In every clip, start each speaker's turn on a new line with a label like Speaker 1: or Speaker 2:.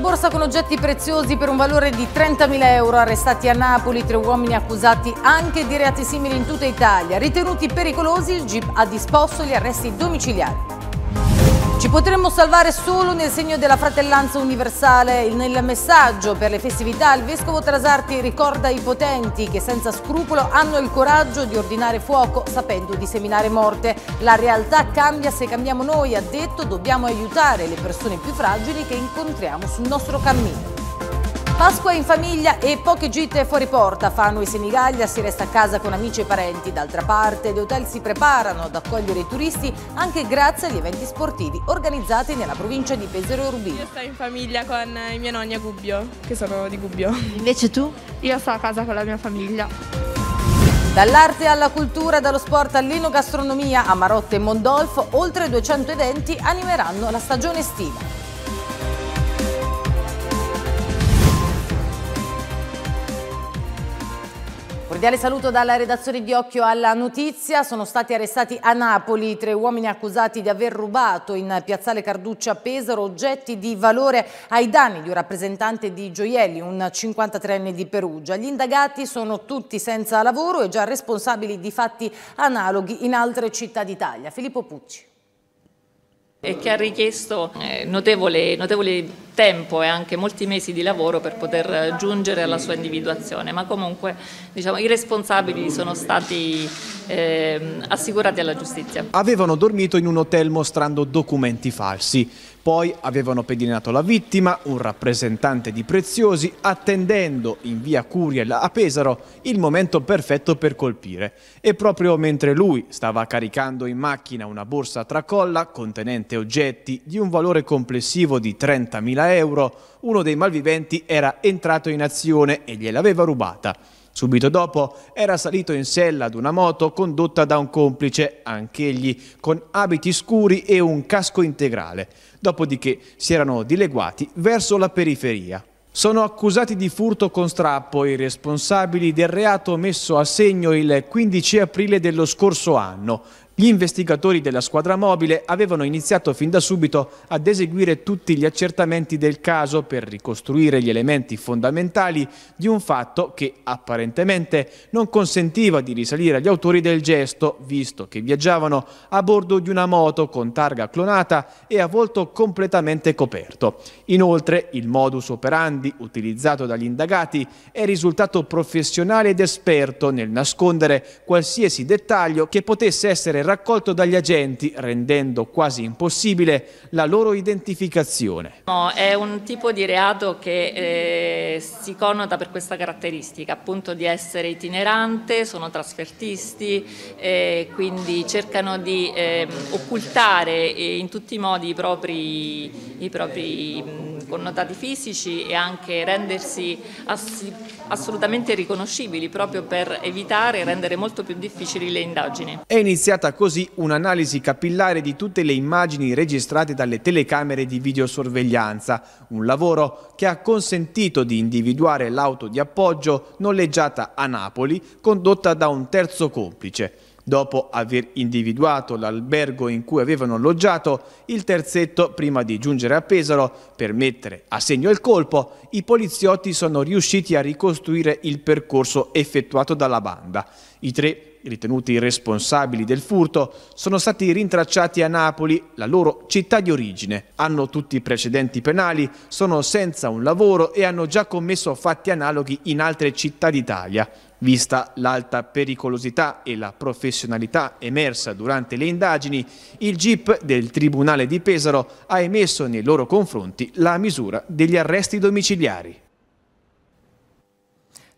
Speaker 1: borsa con oggetti preziosi per un valore di 30.000 euro arrestati a Napoli, tre uomini accusati anche di reati simili in tutta Italia. Ritenuti pericolosi, il GIP ha disposto gli arresti domiciliari. Ci potremmo salvare solo nel segno della fratellanza universale. Nel messaggio per le festività il Vescovo Trasarti ricorda i potenti che senza scrupolo hanno il coraggio di ordinare fuoco sapendo di seminare morte. La realtà cambia se cambiamo noi, ha detto, dobbiamo aiutare le persone più fragili che incontriamo sul nostro cammino. Pasqua in famiglia e poche gite fuori porta, Fanno i Semigaglia si resta a casa con amici e parenti. D'altra parte, gli hotel si preparano ad accogliere i turisti anche grazie agli eventi sportivi organizzati nella provincia di Pesaro e Urbino. Io
Speaker 2: sto in famiglia con i miei nonni a Gubbio, che sono di Gubbio.
Speaker 1: Invece tu? Io sto a casa con la mia famiglia. Dall'arte alla cultura, dallo sport all'inogastronomia, a Marotte e Mondolfo, oltre 200 eventi animeranno la stagione estiva. Cordiale saluto dalla redazione di Occhio alla Notizia. Sono stati arrestati a Napoli tre uomini accusati di aver rubato in piazzale Carduccia a Pesaro oggetti di valore ai danni di un rappresentante di gioielli, un 53enne di Perugia. Gli indagati sono tutti senza lavoro e già responsabili di fatti analoghi in altre città d'Italia. Filippo Pucci
Speaker 2: e che ha richiesto eh,
Speaker 1: notevole, notevole, tempo e anche molti mesi di lavoro per poter giungere alla sua individuazione, ma comunque diciamo, i responsabili sono stati eh,
Speaker 2: assicurati alla giustizia.
Speaker 3: Avevano dormito in un hotel mostrando documenti falsi. Poi avevano pedinato la vittima, un rappresentante di Preziosi, attendendo in via Curiel a Pesaro il momento perfetto per colpire. E proprio mentre lui stava caricando in macchina una borsa a tracolla contenente oggetti di un valore complessivo di 30.000 euro, uno dei malviventi era entrato in azione e gliel'aveva rubata. Subito dopo era salito in sella ad una moto condotta da un complice, anch'egli, con abiti scuri e un casco integrale, dopodiché si erano dileguati verso la periferia. Sono accusati di furto con strappo i responsabili del reato messo a segno il 15 aprile dello scorso anno. Gli investigatori della squadra mobile avevano iniziato fin da subito ad eseguire tutti gli accertamenti del caso per ricostruire gli elementi fondamentali di un fatto che apparentemente non consentiva di risalire agli autori del gesto, visto che viaggiavano a bordo di una moto con targa clonata e a volto completamente coperto. Inoltre il modus operandi utilizzato dagli indagati è risultato professionale ed esperto nel nascondere qualsiasi dettaglio che potesse essere raccolto dagli agenti, rendendo quasi impossibile la loro identificazione.
Speaker 1: No, è un tipo di reato che eh, si connota per questa
Speaker 2: caratteristica, appunto di essere itinerante, sono trasfertisti, eh, quindi cercano di ehm, eh, occultare in tutti i modi i propri, i propri mh, mm, connotati fisici e anche rendersi assicurati
Speaker 1: assolutamente riconoscibili proprio per evitare e rendere molto più difficili le indagini.
Speaker 3: È iniziata così un'analisi capillare di tutte le immagini registrate dalle telecamere di videosorveglianza, un lavoro che ha consentito di individuare l'auto di appoggio noleggiata a Napoli condotta da un terzo complice. Dopo aver individuato l'albergo in cui avevano alloggiato, il terzetto, prima di giungere a Pesaro per mettere a segno il colpo, i poliziotti sono riusciti a ricostruire il percorso effettuato dalla banda. I tre ritenuti responsabili del furto, sono stati rintracciati a Napoli, la loro città di origine. Hanno tutti i precedenti penali, sono senza un lavoro e hanno già commesso fatti analoghi in altre città d'Italia. Vista l'alta pericolosità e la professionalità emersa durante le indagini, il GIP del Tribunale di Pesaro ha emesso nei loro confronti la misura degli arresti domiciliari.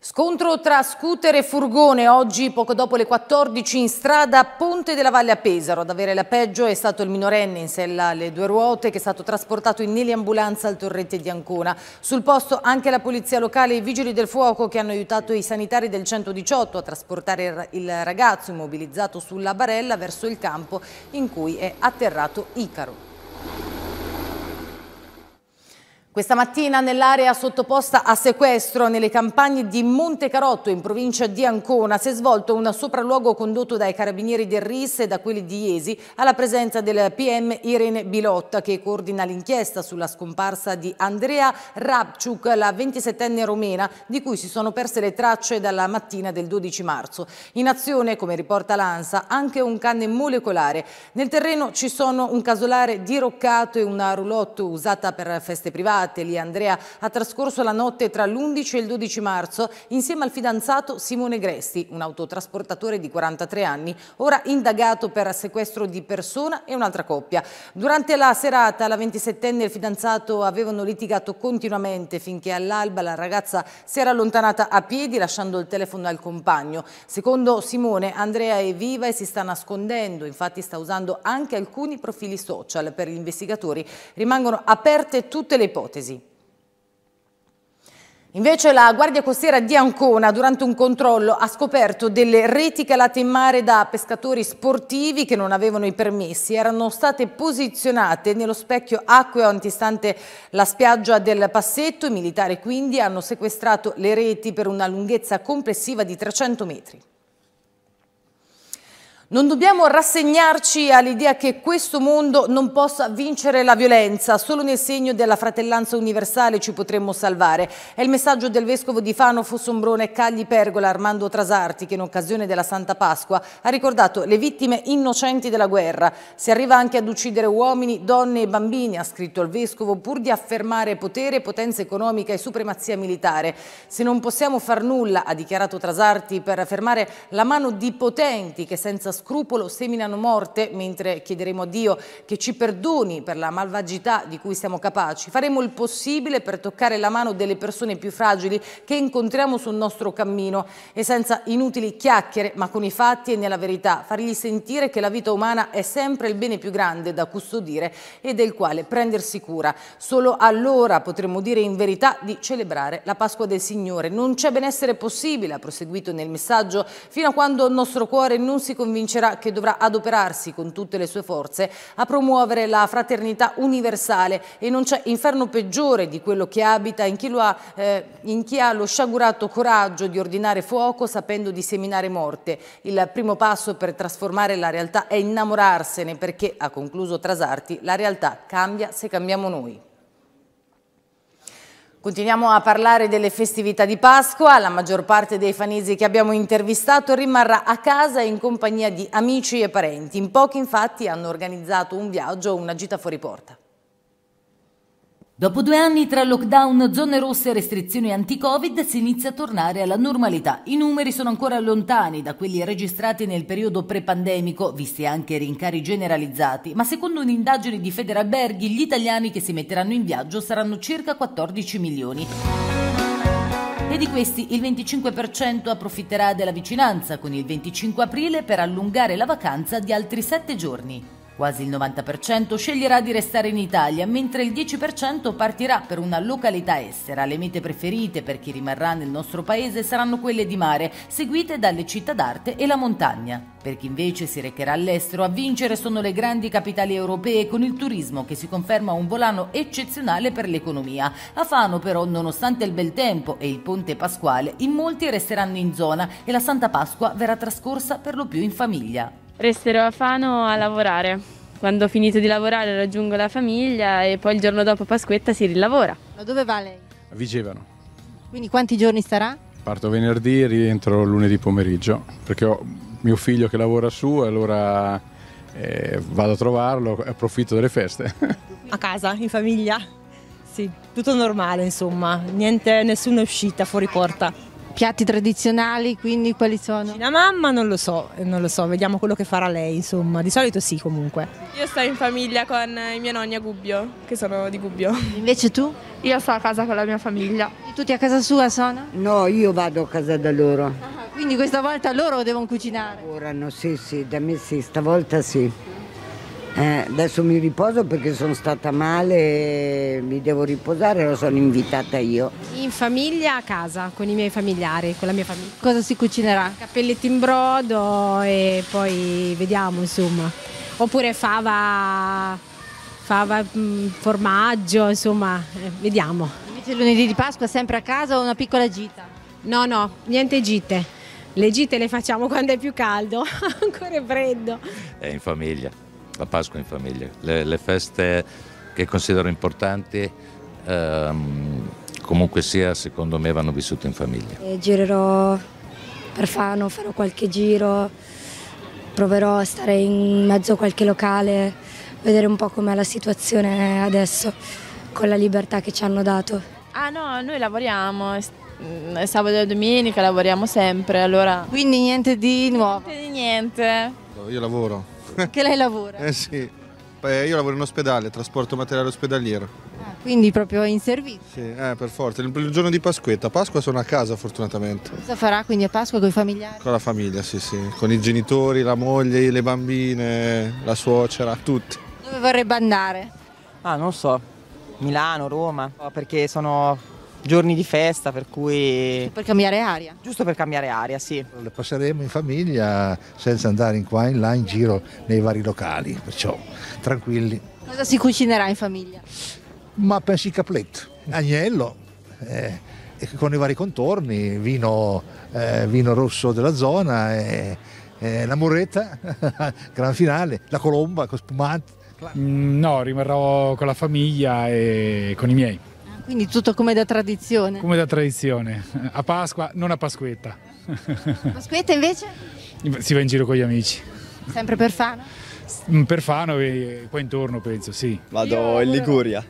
Speaker 1: Scontro tra scooter e furgone oggi poco dopo le 14 in strada a Ponte della Valle a Pesaro. Ad avere la peggio è stato il minorenne in sella alle due ruote che è stato trasportato in eliambulanza al torrente di Ancona. Sul posto anche la polizia locale e i vigili del fuoco che hanno aiutato i sanitari del 118 a trasportare il ragazzo immobilizzato sulla barella verso il campo in cui è atterrato Icaro. Questa mattina nell'area sottoposta a sequestro nelle campagne di Montecarotto in provincia di Ancona si è svolto un sopralluogo condotto dai carabinieri del RIS e da quelli di Iesi alla presenza del PM Irene Bilotta che coordina l'inchiesta sulla scomparsa di Andrea Rabciuk, la 27enne romena di cui si sono perse le tracce dalla mattina del 12 marzo. In azione, come riporta l'ANSA, anche un canne molecolare. Nel terreno ci sono un casolare diroccato e una roulotte usata per feste private Giocatteli, Andrea ha trascorso la notte tra l'11 e il 12 marzo insieme al fidanzato Simone Gresti, un autotrasportatore di 43 anni, ora indagato per sequestro di persona e un'altra coppia. Durante la serata la 27enne e il fidanzato avevano litigato continuamente finché all'alba la ragazza si era allontanata a piedi lasciando il telefono al compagno. Secondo Simone, Andrea è viva e si sta nascondendo, infatti sta usando anche alcuni profili social. Per gli investigatori rimangono aperte tutte le ipotesi ipotesi. Invece la Guardia Costiera di Ancona durante un controllo ha scoperto delle reti calate in mare da pescatori sportivi che non avevano i permessi, erano state posizionate nello specchio acqueo antistante la spiaggia del Passetto, i militari quindi hanno sequestrato le reti per una lunghezza complessiva di 300 metri. Non dobbiamo rassegnarci all'idea che questo mondo non possa vincere la violenza, solo nel segno della fratellanza universale ci potremmo salvare. È il messaggio del vescovo di Fano, Fossombrone, Cagli Pergola, Armando Trasarti, che in occasione della Santa Pasqua ha ricordato le vittime innocenti della guerra. Si arriva anche ad uccidere uomini, donne e bambini, ha scritto il vescovo, pur di affermare potere, potenza economica e supremazia militare. Se non possiamo far nulla, ha dichiarato Trasarti, per fermare la mano di potenti che senza scuola scrupolo seminano morte, mentre chiederemo a Dio che ci perdoni per la malvagità di cui siamo capaci. Faremo il possibile per toccare la mano delle persone più fragili che incontriamo sul nostro cammino e senza inutili chiacchiere, ma con i fatti e nella verità, fargli sentire che la vita umana è sempre il bene più grande da custodire e del quale prendersi cura. Solo allora potremo dire in verità di celebrare la Pasqua del Signore. Non c'è benessere possibile, ha proseguito nel messaggio, fino a quando il nostro cuore non si convince vincerà che dovrà adoperarsi con tutte le sue forze a promuovere la fraternità universale e non c'è inferno peggiore di quello che abita in chi, ha, eh, in chi ha lo sciagurato coraggio di ordinare fuoco sapendo di seminare morte. Il primo passo per trasformare la realtà è innamorarsene perché, ha concluso Trasarti, la realtà cambia se cambiamo noi. Continuiamo a parlare delle festività di Pasqua, la maggior parte dei fanesi che abbiamo intervistato rimarrà a casa in compagnia di amici e parenti. In pochi infatti hanno organizzato un viaggio o una gita fuori porta. Dopo due anni tra lockdown, zone rosse e restrizioni anti-Covid si inizia a tornare alla normalità. I numeri sono ancora lontani da quelli registrati nel periodo pre-pandemico, visti anche i rincari generalizzati, ma secondo un'indagine di Federalberghi gli italiani che si metteranno in viaggio saranno circa 14 milioni. E di questi il 25% approfitterà della vicinanza, con il 25 aprile per allungare la vacanza di altri 7 giorni. Quasi il 90% sceglierà di restare in Italia, mentre il 10% partirà per una località estera. Le mete preferite per chi rimarrà nel nostro paese saranno quelle di mare, seguite dalle città d'arte e la montagna. Per chi invece si recherà all'estero, a vincere sono le grandi capitali europee con il turismo che si conferma un volano eccezionale per l'economia. A Fano però, nonostante il bel tempo e il ponte pasquale, in molti resteranno in zona e la Santa Pasqua verrà trascorsa per lo più in famiglia. Resterò a Fano a lavorare. Quando ho finito di lavorare raggiungo la famiglia e poi il giorno dopo Pasquetta si rilavora. Ma dove va lei?
Speaker 3: A Vigevano.
Speaker 1: Quindi quanti giorni starà?
Speaker 4: Parto venerdì e rientro lunedì pomeriggio perché ho mio figlio che lavora su e allora eh, vado a trovarlo e approfitto delle feste.
Speaker 2: a casa, in famiglia? Sì, tutto normale insomma, Niente, nessuna uscita fuori porta.
Speaker 1: Piatti tradizionali, quindi quali sono? La mamma non lo so, eh, non lo so, vediamo quello che farà lei,
Speaker 2: insomma, di solito sì comunque. Io sto in famiglia con i miei nonni a Gubbio, che sono di Gubbio. Invece tu? Io sto a casa con la mia famiglia. E tutti a casa sua sono? No, io vado
Speaker 1: a casa da loro. Ah, quindi questa volta loro devono cucinare? Lavorano, sì, sì, da me sì, stavolta sì. Eh, adesso mi riposo perché sono stata male, mi devo riposare, lo sono invitata io. In famiglia a casa, con i miei familiari, con la mia famiglia. Cosa si cucinerà? Cappelletti in brodo e poi vediamo insomma. Oppure fava, fava mm, formaggio, insomma, eh, vediamo. Invece lunedì di Pasqua sempre a casa o una piccola gita? No, no, niente gite. Le gite le facciamo quando è più caldo, ancora è freddo.
Speaker 5: È in famiglia la Pasqua in famiglia, le, le feste che considero importanti. Ehm, comunque sia, secondo me vanno vissute in famiglia.
Speaker 2: E girerò per Fano, farò qualche giro, proverò a stare in mezzo a qualche locale, vedere un po' com'è la situazione adesso con la libertà che ci hanno dato.
Speaker 1: Ah no, noi lavoriamo, mm, sabato e domenica lavoriamo sempre, allora... Quindi niente di nuovo? Niente di niente.
Speaker 2: Io lavoro,
Speaker 1: Che lei lavora?
Speaker 6: eh sì, Beh, io lavoro in ospedale, trasporto materiale ospedaliero.
Speaker 1: Ah, quindi proprio in servizio?
Speaker 6: Sì, eh, per forza, il, il giorno di Pasquetta. A Pasqua sono a casa fortunatamente.
Speaker 1: Cosa farà quindi a Pasqua con i familiari?
Speaker 6: Con la famiglia, sì, sì, con i genitori, la moglie, le
Speaker 2: bambine, la suocera, tutti.
Speaker 1: Dove vorrebbe andare?
Speaker 2: Ah, non so, Milano, Roma, perché sono giorni di festa, per cui...
Speaker 1: Per cambiare aria. Giusto per cambiare aria, sì.
Speaker 5: Le passeremo in famiglia senza andare in qua, e in là, in giro nei vari locali, perciò tranquilli.
Speaker 1: Cosa si cucinerà in famiglia? Ma pensi caplet,
Speaker 6: agnello,
Speaker 5: eh, con i vari contorni, vino, eh, vino rosso della zona, eh, eh la muretta, gran finale, la colomba con spumante. Mm, no, rimarrò con la famiglia
Speaker 3: e con i miei.
Speaker 1: Quindi tutto come da tradizione?
Speaker 3: Come da tradizione, a Pasqua, non a Pasquetta.
Speaker 1: Pasquetta invece?
Speaker 3: Si va in giro con gli amici.
Speaker 1: Sempre per Fano?
Speaker 3: Mm, per Fano e qua intorno penso, sì. Vado in Liguria.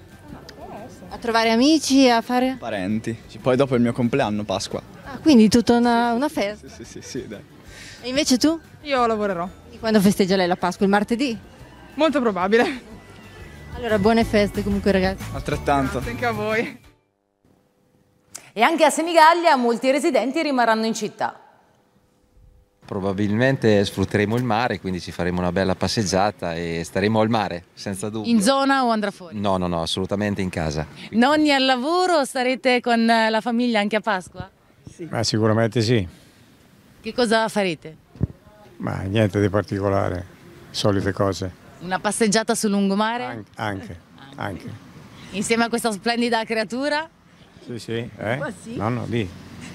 Speaker 1: A trovare amici, a fare?
Speaker 3: Parenti. Poi dopo il mio compleanno, Pasqua.
Speaker 1: Ah, quindi tutta una, una festa?
Speaker 2: Sì, sì, sì, sì, dai. E invece tu? Io lavorerò.
Speaker 1: E quando festeggia lei la Pasqua? Il martedì?
Speaker 2: Molto probabile.
Speaker 1: Allora, buone feste comunque ragazzi.
Speaker 3: Altrettanto. Grazie anche a voi.
Speaker 1: E anche a Senigallia molti residenti rimarranno in città.
Speaker 5: Probabilmente sfrutteremo il mare, quindi ci faremo una bella passeggiata e staremo al mare, senza dubbio. In zona o andrà fuori? No, no, no, assolutamente in
Speaker 4: casa.
Speaker 1: Nonni al lavoro, starete con eh, la famiglia anche a Pasqua?
Speaker 4: Sì. Ma sicuramente sì.
Speaker 1: Che cosa farete?
Speaker 4: Ma niente di particolare, solite cose.
Speaker 1: Una passeggiata sul lungomare? An
Speaker 4: anche, anche,
Speaker 1: Insieme a questa splendida creatura?
Speaker 3: Sì, sì. Eh? sì. No, no, lì.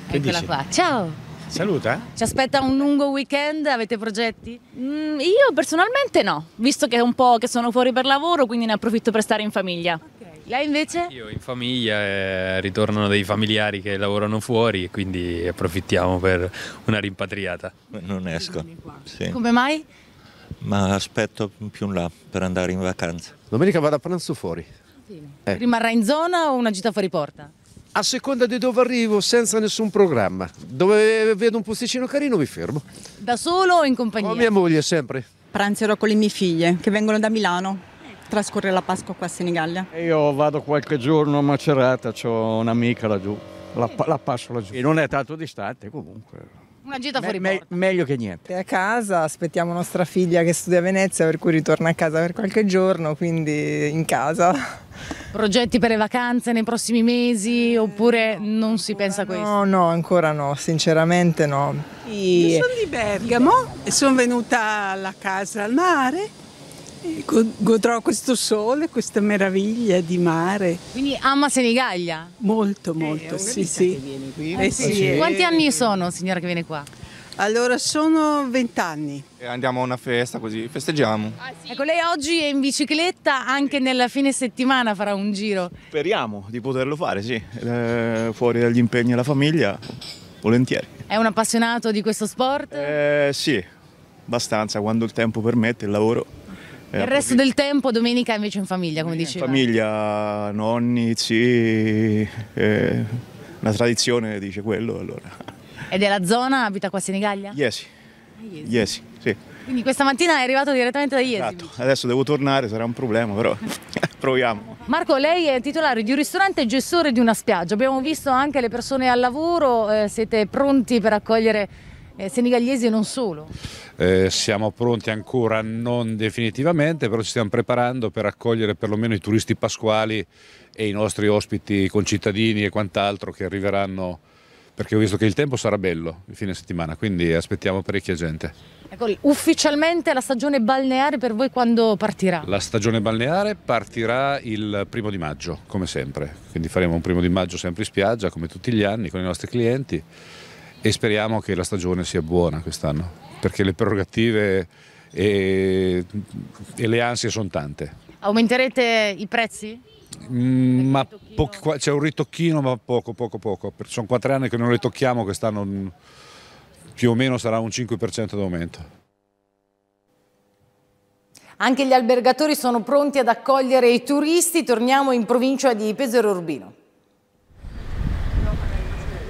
Speaker 3: Che Eccola dici? qua. Ciao. Saluta.
Speaker 1: Ci aspetta un lungo weekend? Avete progetti? Mm, io personalmente no, visto che è un po' che sono fuori per lavoro, quindi ne approfitto per stare in famiglia. Okay. Lei invece? Io in
Speaker 5: famiglia, eh, ritornano dei familiari che lavorano fuori, quindi approfittiamo per una rimpatriata. Non esco. Sì. Come
Speaker 1: mai?
Speaker 4: ma aspetto più in là per andare in vacanza. Domenica vado a pranzo fuori. Eh. Rimarrà
Speaker 1: in zona o una gita fuori porta?
Speaker 4: A seconda di dove arrivo, senza nessun programma. Dove vedo un posticino carino mi fermo.
Speaker 1: Da solo o in compagnia? Con mia
Speaker 4: moglie, sempre.
Speaker 1: Pranzerò con le mie figlie, che vengono da Milano. Trascorre la Pasqua qua a Senigallia.
Speaker 2: Io vado qualche giorno a Macerata, ho un'amica laggiù. La, la passo laggiù. E non è tanto distante comunque. Una gita fuori me- porta. meglio che niente. A casa aspettiamo nostra figlia che studia a Venezia, per cui ritorna a casa per qualche giorno, quindi in casa.
Speaker 1: Progetti per le vacanze nei prossimi mesi eh, oppure non si pensa a questo? No,
Speaker 2: no, ancora no, sinceramente no. Io sono di Bergamo e sono venuta alla casa al mare godrò questo sole, questa meraviglia di mare.
Speaker 1: Quindi ama Senigallia? Molto, eh, molto, eh, sì, sì. Eh, sì. Quanti anni sono, signora, che viene qua? Allora,
Speaker 2: sono vent'anni.
Speaker 6: Eh, andiamo a una festa così, festeggiamo. Ah,
Speaker 1: sì. Ecco, lei oggi è in bicicletta, anche nella fine settimana farà un giro.
Speaker 6: Speriamo di poterlo fare, sì. Eh, fuori dagli impegni della famiglia, volentieri.
Speaker 1: È un appassionato di questo sport?
Speaker 6: Eh, sì, abbastanza, quando il tempo permette, il lavoro il eh, resto
Speaker 1: del tempo domenica invece in famiglia, come dicevi? In
Speaker 6: famiglia, nonni, zii, eh, una tradizione dice quello allora.
Speaker 1: Ed è la zona, abita qua a Senigallia?
Speaker 6: Iesi. Iesi. Iesi, sì.
Speaker 1: Quindi questa mattina è arrivato direttamente da Iesi? Esatto,
Speaker 6: adesso devo tornare, sarà un problema però proviamo.
Speaker 1: Marco, lei è titolare di un ristorante e gestore di una spiaggia, abbiamo visto anche le persone al lavoro, eh, siete pronti per accogliere eh, senegalesi e non solo.
Speaker 5: Eh, siamo pronti ancora non definitivamente, però ci stiamo preparando per accogliere perlomeno i turisti pasquali e i nostri ospiti concittadini e quant'altro che arriveranno perché ho visto che il tempo sarà bello il fine settimana, quindi aspettiamo parecchia gente.
Speaker 1: Ecco, ufficialmente la stagione balneare per voi quando partirà?
Speaker 5: La stagione balneare partirà il primo di maggio, come sempre, quindi faremo un primo di maggio sempre in spiaggia, come tutti gli anni, con i nostri clienti e speriamo che la stagione sia buona quest'anno, perché le prerogative e, e le ansie sono tante.
Speaker 1: Aumenterete i prezzi?
Speaker 5: Mm, c'è un ritocchino ma poco poco poco, sono quattro anni che non le tocchiamo, quest'anno più o meno sarà un 5% d'aumento.
Speaker 1: Anche gli albergatori sono pronti ad accogliere i turisti, torniamo in provincia di Pesaro Urbino.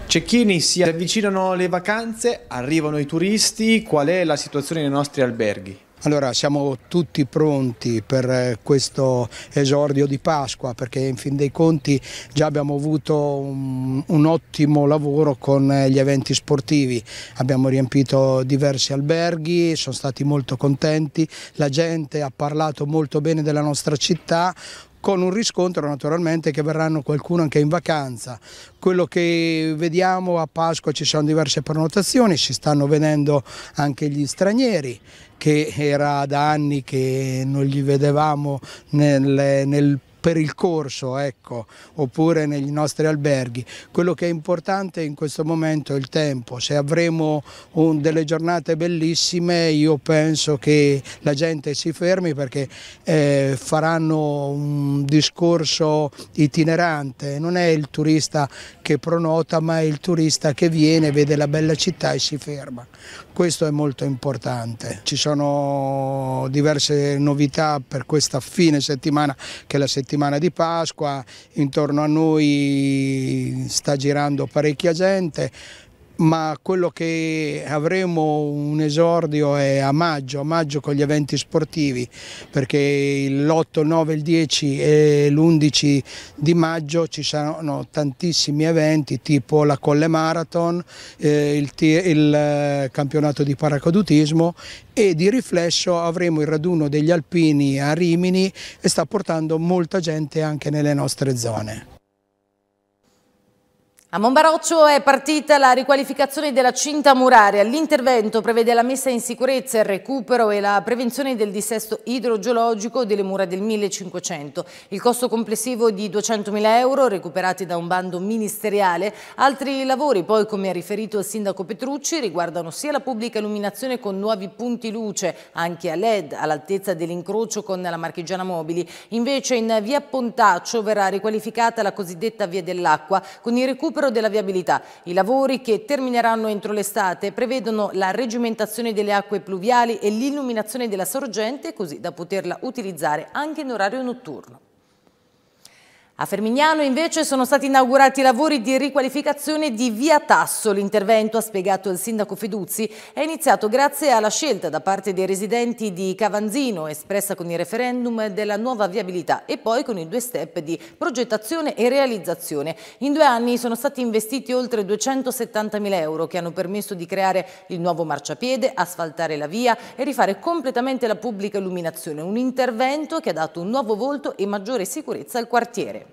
Speaker 3: Cecchini, si avvicinano le vacanze, arrivano i turisti, qual è la situazione nei nostri alberghi?
Speaker 2: Allora siamo tutti pronti per eh, questo esordio di Pasqua perché in fin dei conti già abbiamo avuto un, un, ottimo lavoro con eh, gli eventi sportivi, abbiamo riempito diversi alberghi, sono stati molto contenti, la gente ha parlato molto bene della nostra città, con un riscontro naturalmente che verranno qualcuno anche in vacanza. Quello che vediamo a Pasqua ci sono diverse prenotazioni, si stanno vedendo anche gli stranieri che era da anni che non li vedevamo nel, nel per il corso, ecco, oppure negli nostri alberghi. Quello che è importante in questo momento è il tempo. Se avremo un, delle giornate bellissime io penso che la gente si fermi perché eh, faranno un discorso itinerante. Non è il turista che pronota ma è il turista che viene, vede la bella città e si ferma. Questo è molto importante. Ci sono diverse novità per questa fine settimana che è la settimana settimana di Pasqua, intorno a noi sta girando parecchia gente, ma quello che avremo un esordio è a maggio, a maggio con gli eventi sportivi, perché l'8, il 9, il 10 e l'11 di maggio ci saranno tantissimi eventi tipo la Colle Marathon, eh, il, il eh, campionato di paracadutismo e di riflesso avremo il raduno degli alpini a Rimini e sta portando molta gente anche nelle nostre zone.
Speaker 1: A Monbaroccio è partita la riqualificazione della cinta muraria. L'intervento prevede la messa in sicurezza, il recupero e la prevenzione del dissesto idrogeologico delle mura del 1500. Il costo complessivo è di 200.000 euro recuperati da un bando ministeriale. Altri lavori poi, come ha riferito il sindaco Petrucci, riguardano sia la pubblica illuminazione con nuovi punti luce, anche a LED, all'altezza dell'incrocio con la Marchigiana Mobili. Invece in via Pontaccio verrà riqualificata la cosiddetta via dell'acqua con il recupero recupero della viabilità. I lavori che termineranno entro l'estate prevedono la regimentazione delle acque pluviali e l'illuminazione della sorgente così da poterla utilizzare anche in orario notturno. A Fermignano invece sono stati inaugurati i lavori di riqualificazione di Via Tasso. L'intervento, ha spiegato il sindaco Fiduzzi, è iniziato grazie alla scelta da parte dei residenti di Cavanzino, espressa con il referendum della nuova viabilità e poi con i due step di progettazione e realizzazione. In due anni sono stati investiti oltre 270.000 euro che hanno permesso di creare il nuovo marciapiede, asfaltare la via e rifare completamente la pubblica illuminazione. Un intervento che ha dato un nuovo volto e maggiore sicurezza al quartiere.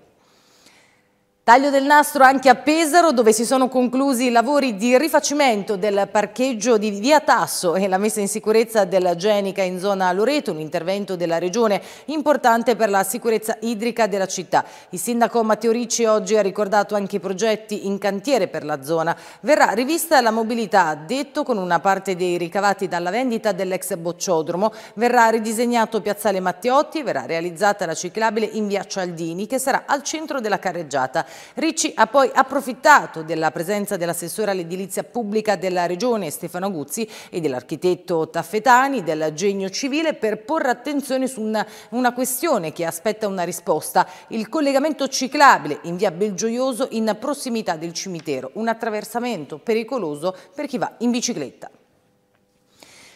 Speaker 1: Taglio del nastro anche a Pesaro dove si sono conclusi i lavori di rifacimento del parcheggio di Via Tasso e la messa in sicurezza della Genica in zona Loreto, un intervento della regione importante per la sicurezza idrica della città. Il sindaco Matteo Ricci oggi ha ricordato anche i progetti in cantiere per la zona. Verrà rivista la mobilità, ha detto, con una parte dei ricavati dalla vendita dell'ex bocciodromo. Verrà ridisegnato Piazzale Matteotti e verrà realizzata la ciclabile in Via Cialdini che sarà al centro della carreggiata. Ricci ha poi approfittato della presenza dell'assessore all'edilizia pubblica della Regione Stefano Guzzi e dell'architetto Taffetani del Genio Civile per porre attenzione su una, una questione che aspetta una risposta, il collegamento ciclabile in via Belgioioso in prossimità del cimitero, un attraversamento pericoloso per chi va in bicicletta.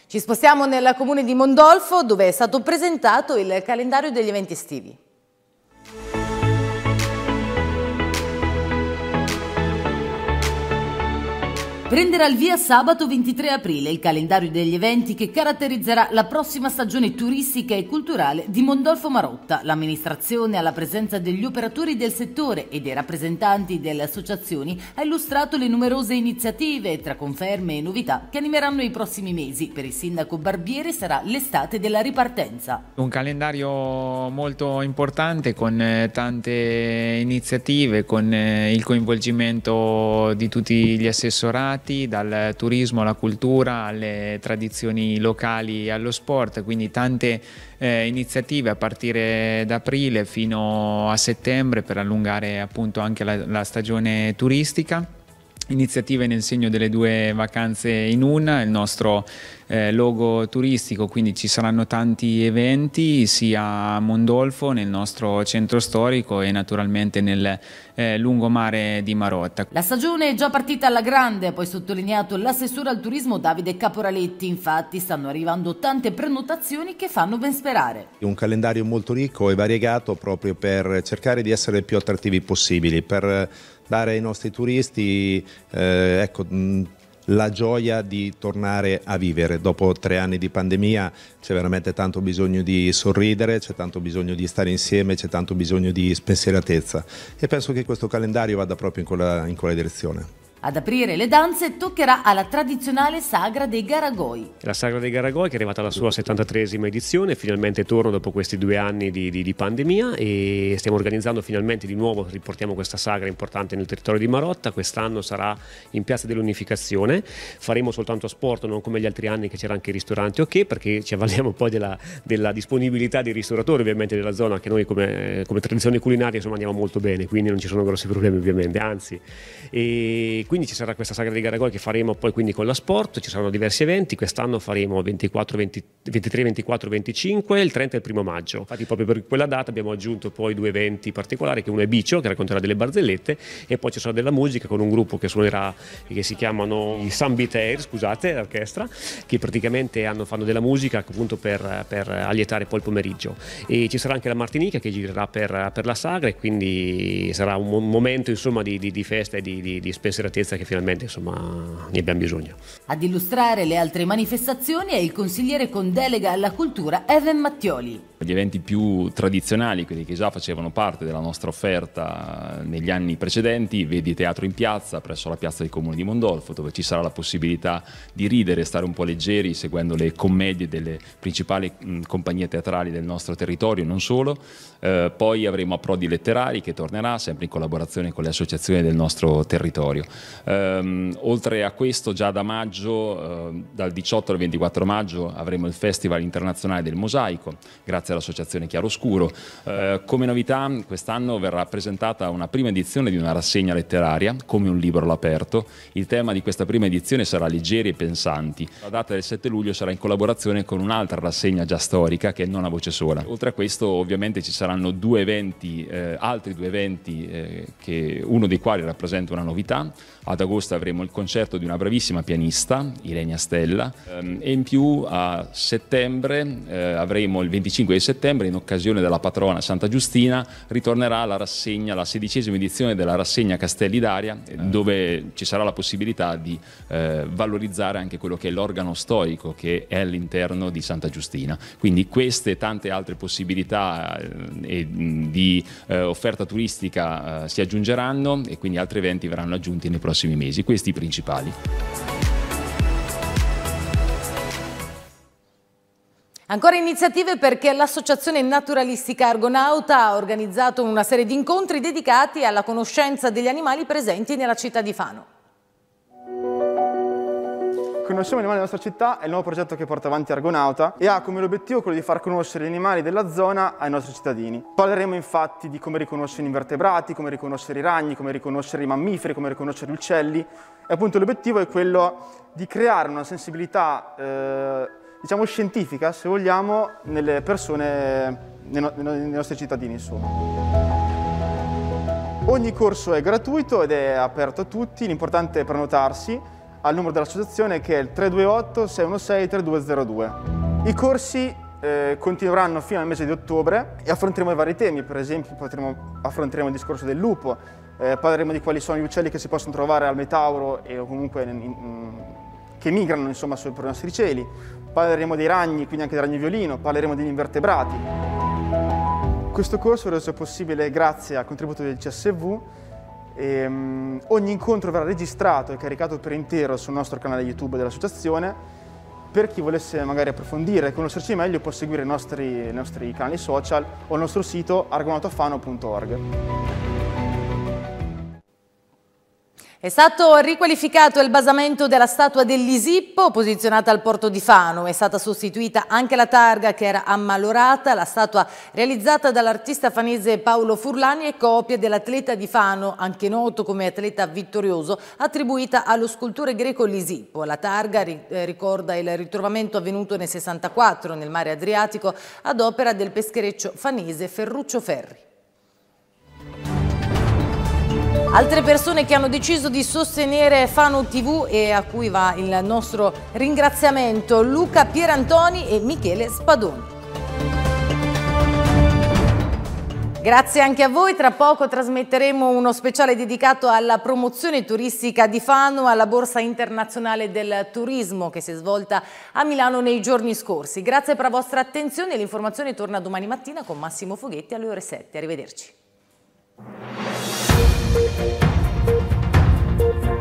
Speaker 1: Ci spostiamo nel comune di Mondolfo dove è stato presentato il calendario degli eventi estivi. Prenderà il via sabato 23 aprile il calendario degli eventi che caratterizzerà la prossima stagione turistica e culturale di Mondolfo Marotta. L'amministrazione, alla presenza degli operatori del settore e dei rappresentanti delle associazioni, ha illustrato le numerose iniziative, tra conferme e novità, che animeranno i prossimi mesi. Per il sindaco Barbiere sarà l'estate della ripartenza.
Speaker 4: Un calendario molto importante con eh, tante iniziative, con eh, il coinvolgimento di tutti gli assessorati svariati, dal turismo alla cultura, alle tradizioni locali e allo sport, quindi tante eh, iniziative a partire da aprile fino a settembre per allungare appunto anche la, la stagione turistica iniziative nel segno delle due vacanze in una, il nostro eh, logo turistico, quindi ci saranno tanti eventi sia a Mondolfo, nel nostro centro storico e naturalmente nel eh, lungomare di Marotta. La
Speaker 1: stagione è già partita alla grande, ha poi sottolineato l'assessore al turismo Davide Caporaletti, infatti stanno arrivando tante prenotazioni che fanno ben sperare.
Speaker 4: Un calendario molto ricco e variegato proprio per cercare di essere il più attrattivi possibili, per dare ai nostri turisti eh, ecco, la gioia di tornare a vivere. Dopo tre anni di pandemia c'è veramente tanto bisogno di sorridere, c'è tanto bisogno di stare insieme, c'è tanto bisogno di spensieratezza e penso che questo calendario vada proprio in quella, in quella direzione.
Speaker 1: Ad aprire le danze toccherà alla tradizionale sagra dei Garagoi.
Speaker 4: La sagra dei Garagoi che è arrivata alla sua 73esima edizione, finalmente torno dopo questi due anni di, di, di, pandemia e stiamo organizzando finalmente di nuovo, riportiamo questa sagra importante nel territorio di Marotta, quest'anno sarà in Piazza dell'Unificazione, faremo soltanto sport, non come gli altri anni che c'era anche il ristorante ok, perché ci avvaliamo poi della, della disponibilità dei ristoratori ovviamente della zona che noi come, come tradizione culinaria insomma andiamo molto bene, quindi non ci sono grossi problemi ovviamente, anzi... E quindi ci sarà questa sagra di Garagol che faremo poi quindi con la Sport, ci saranno diversi eventi, quest'anno faremo 24, 20, 23, 24, 25, il 30 e il primo maggio. Infatti proprio per quella data abbiamo aggiunto poi due eventi particolari, che uno è Bicio che racconterà delle barzellette e poi ci sarà della musica con un gruppo che suonerà, che si chiamano i Sambitair, scusate, l'orchestra, che praticamente hanno, fanno della musica appunto per, per, allietare poi il pomeriggio. E ci sarà anche la Martinica che girerà per, per la sagra e quindi sarà un momento insomma di, di, di festa e di, di spensieratezza certezza che finalmente insomma, ne abbiamo bisogno.
Speaker 1: Ad illustrare le altre manifestazioni è il consigliere con delega alla cultura Evan Mattioli
Speaker 5: gli eventi più tradizionali, quelli che già facevano parte della nostra offerta eh, negli anni precedenti, vedi teatro in piazza presso la piazza del comune di Mondolfo, dove ci sarà la possibilità di ridere, stare un po' leggeri seguendo le commedie delle principali mh, compagnie teatrali del nostro territorio, non solo. Eh, poi avremo Approdi Letterari che tornerà sempre in collaborazione con le associazioni del nostro territorio. Ehm, oltre a questo, già da maggio, eh, dal 18 al 24 maggio, avremo il Festival Internazionale del Mosaico, grazie grazie all'associazione Chiaroscuro. Eh, come novità quest'anno verrà presentata una prima edizione di una rassegna letteraria, come un libro all'aperto. Il tema di questa prima edizione sarà leggeri e pensanti. La data del 7 luglio sarà in collaborazione con un'altra rassegna già storica che è Non a voce sola. Oltre a questo ovviamente ci saranno due eventi, eh, altri due eventi, eh, che, uno dei quali rappresenta una novità. Ad agosto avremo il concerto di una bravissima pianista, Ilenia Stella, ehm, e in più a settembre eh, avremo il 25 di settembre, in occasione della patrona Santa Giustina, ritornerà la rassegna, la sedicesima edizione della rassegna Castelli d'Aria, eh. dove ci sarà la possibilità di eh, valorizzare anche quello che è l'organo storico che è all'interno di Santa Giustina. Quindi queste e tante altre possibilità eh, di eh, offerta turistica eh, si aggiungeranno e quindi altri eventi verranno aggiunti nei prossimi mesi, questi i principali.
Speaker 1: Ancora iniziative perché l'Associazione Naturalistica Argonauta ha organizzato una serie di incontri dedicati alla conoscenza degli animali presenti nella città di Fano.
Speaker 6: Conosciamo gli animali della nostra città è il nuovo progetto che porta avanti Argonauta e ha come obiettivo quello di far conoscere gli animali della zona ai nostri cittadini. Parleremo infatti di come riconoscere gli invertebrati, come riconoscere i ragni, come riconoscere i mammiferi, come riconoscere gli uccelli. E appunto l'obiettivo è quello di creare una sensibilità eh, diciamo, scientifica, se vogliamo, nelle persone, nei, no nei nostri cittadini. Insomma. Ogni corso è gratuito ed è aperto a tutti, l'importante è prenotarsi al numero dell'associazione che è il 328-616-3202. I corsi eh, continueranno fino al mese di ottobre e affronteremo i vari temi, per esempio potremo, affronteremo il discorso del lupo, eh, parleremo di quali sono gli uccelli che si possono trovare al Metauro e comunque in, in, che migrano insomma, sopra i nostri cieli. Parleremo dei ragni, quindi anche del ragno violino, parleremo degli invertebrati. Questo corso è reso possibile grazie al contributo del CSV. E, um, ogni incontro verrà registrato e caricato per intero sul nostro canale YouTube dell'associazione. Per chi volesse magari approfondire e conoscerci meglio può seguire i nostri, i nostri canali social o il nostro sito argonautofano.org.
Speaker 1: È stato riqualificato il basamento della statua dell'Isippo posizionata al porto di Fano, è stata sostituita anche la targa che era ammalorata, la statua realizzata dall'artista fanese Paolo Furlani è copia dell'atleta di Fano, anche noto come atleta vittorioso, attribuita allo scultore greco Lisippo. La targa eh, ricorda il ritrovamento avvenuto nel 64 nel mare Adriatico ad opera del peschereccio fanese Ferruccio Ferri. Altre persone che hanno deciso di sostenere Fano TV e a cui va il nostro ringraziamento Luca Pierantoni e Michele Spadoni. Grazie anche a voi, tra poco trasmetteremo uno speciale dedicato alla promozione turistica di Fano alla Borsa Internazionale del Turismo che si è svolta a Milano nei giorni scorsi. Grazie per la vostra attenzione, l'informazione torna domani mattina con Massimo Foghetti alle ore 7. Arrivederci. Thank you.